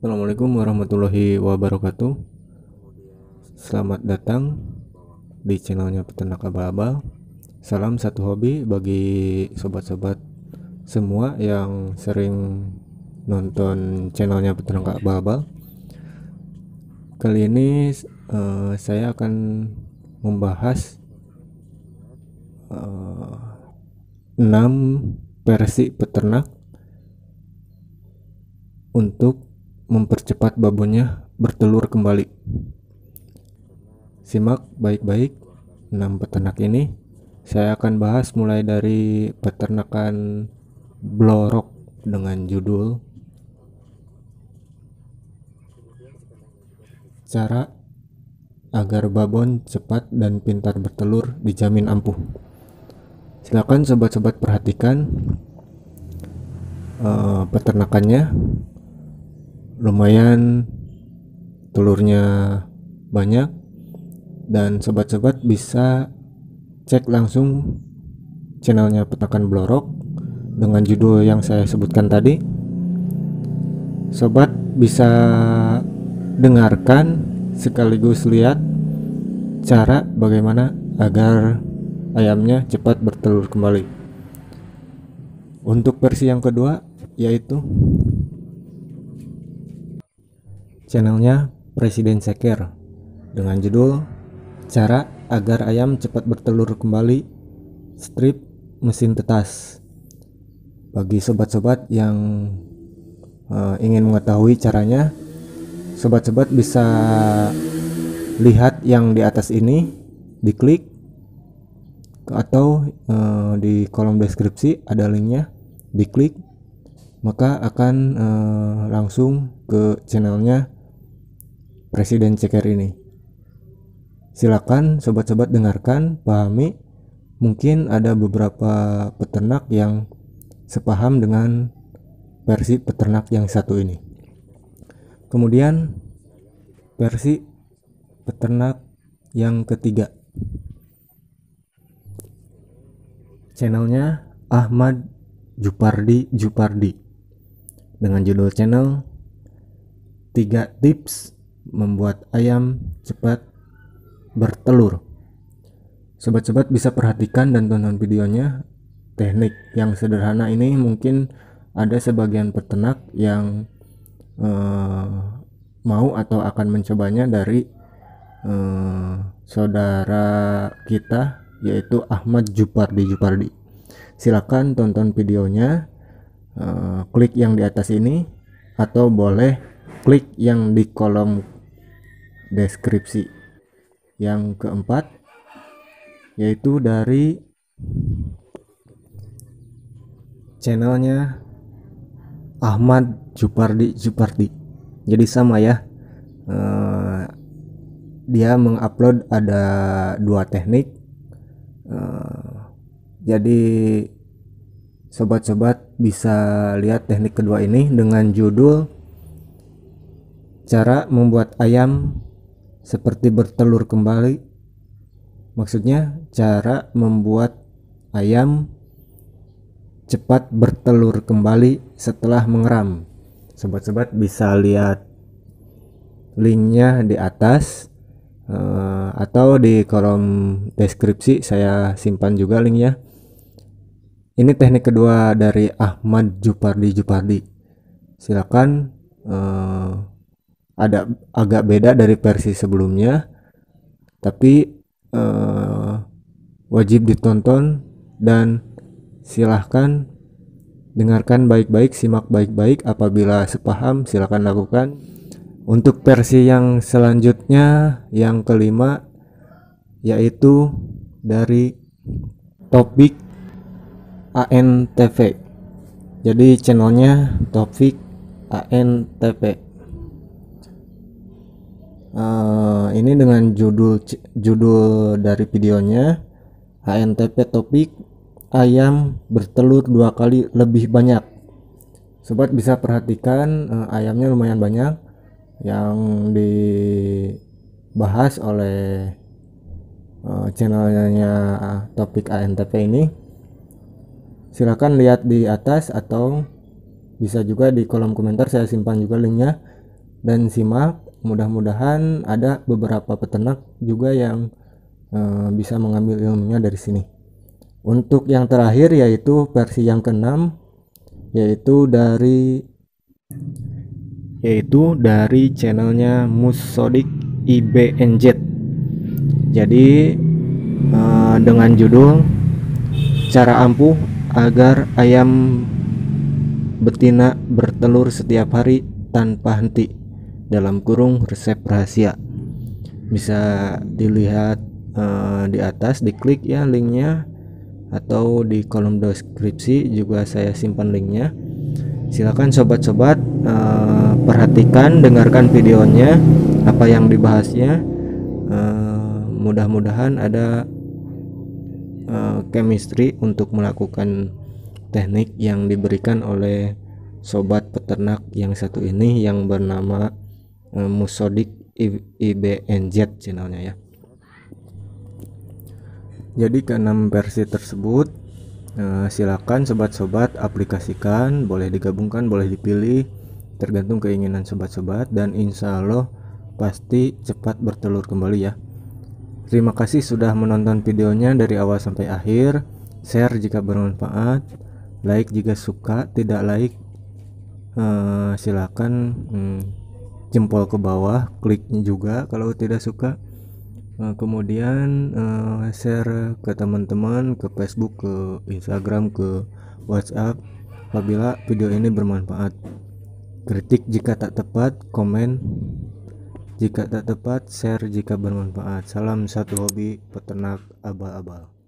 Assalamualaikum warahmatullahi wabarakatuh Selamat datang di channelnya peternak abal-abal Salam satu hobi bagi sobat-sobat semua yang sering nonton channelnya peternak abal-abal Kali ini uh, saya akan membahas uh, eh, 6 versi peternak untuk mempercepat babonnya bertelur kembali. Simak baik-baik 6 peternak ini. Saya akan bahas mulai dari peternakan blorok dengan judul Cara agar babon cepat dan pintar bertelur dijamin ampuh. Silakan sobat-sobat perhatikan uh, peternakannya lumayan telurnya banyak dan sobat-sobat bisa cek langsung channelnya petakan blorok dengan judul yang saya sebutkan tadi sobat bisa dengarkan sekaligus lihat cara bagaimana agar ayamnya cepat bertelur kembali untuk versi yang kedua yaitu channelnya Presiden Seker dengan judul Cara Agar Ayam Cepat Bertelur Kembali Strip Mesin Tetas Bagi sobat-sobat yang uh, ingin mengetahui caranya sobat-sobat bisa lihat yang di atas ini diklik atau e, di kolom deskripsi ada linknya diklik maka akan e, langsung ke channelnya Presiden Ceker ini. Silakan sobat-sobat dengarkan, pahami. Mungkin ada beberapa peternak yang sepaham dengan versi peternak yang satu ini. Kemudian versi peternak yang ketiga. Channelnya Ahmad Jupardi Jupardi dengan judul channel 3 tips membuat ayam cepat bertelur. Sobat-sobat bisa perhatikan dan tonton videonya. Teknik yang sederhana ini mungkin ada sebagian peternak yang eh, mau atau akan mencobanya dari eh, saudara kita yaitu Ahmad Jupardi Jupardi. Silakan tonton videonya. Eh, klik yang di atas ini atau boleh klik yang di kolom deskripsi. Yang keempat yaitu dari channelnya Ahmad Jupardi Jupardi. Jadi sama ya. Eh, dia mengupload ada dua teknik. Eh, jadi sobat-sobat bisa lihat teknik kedua ini dengan judul cara membuat ayam seperti bertelur kembali maksudnya cara membuat ayam cepat bertelur kembali setelah mengeram sobat-sobat bisa lihat linknya di atas eh, atau di kolom deskripsi saya simpan juga linknya ini teknik kedua dari Ahmad Jupardi Jupardi silakan eh, ada agak beda dari versi sebelumnya tapi eh, wajib ditonton dan silahkan dengarkan baik-baik simak baik-baik apabila sepaham silahkan lakukan untuk versi yang selanjutnya yang kelima yaitu dari topik ANTV jadi channelnya topik ANTV ini dengan judul judul dari videonya HNTP topik ayam bertelur dua kali lebih banyak. Sobat bisa perhatikan eh, ayamnya lumayan banyak yang dibahas oleh eh, channelnya topik ANTP ini. Silahkan lihat di atas atau bisa juga di kolom komentar saya simpan juga linknya dan simak mudah-mudahan ada beberapa peternak juga yang e, bisa mengambil ilmunya dari sini untuk yang terakhir yaitu versi yang keenam yaitu dari yaitu dari channelnya Musodik IBNZ jadi e, dengan judul cara ampuh agar ayam betina bertelur setiap hari tanpa henti dalam kurung resep rahasia bisa dilihat uh, di atas diklik ya linknya atau di kolom deskripsi juga saya simpan linknya silakan sobat-sobat uh, perhatikan dengarkan videonya apa yang dibahasnya uh, mudah-mudahan ada uh, chemistry untuk melakukan teknik yang diberikan oleh sobat peternak yang satu ini yang bernama Eh, Musodik IBNZ channelnya ya jadi keenam versi tersebut eh, silakan sobat-sobat aplikasikan boleh digabungkan boleh dipilih tergantung keinginan sobat-sobat dan insya Allah pasti cepat bertelur kembali ya terima kasih sudah menonton videonya dari awal sampai akhir share jika bermanfaat like jika suka tidak like eh, silakan hmm, jempol ke bawah klik juga kalau tidak suka uh, kemudian uh, share ke teman-teman ke Facebook ke Instagram ke WhatsApp apabila video ini bermanfaat kritik jika tak tepat komen jika tak tepat share jika bermanfaat salam satu hobi peternak abal-abal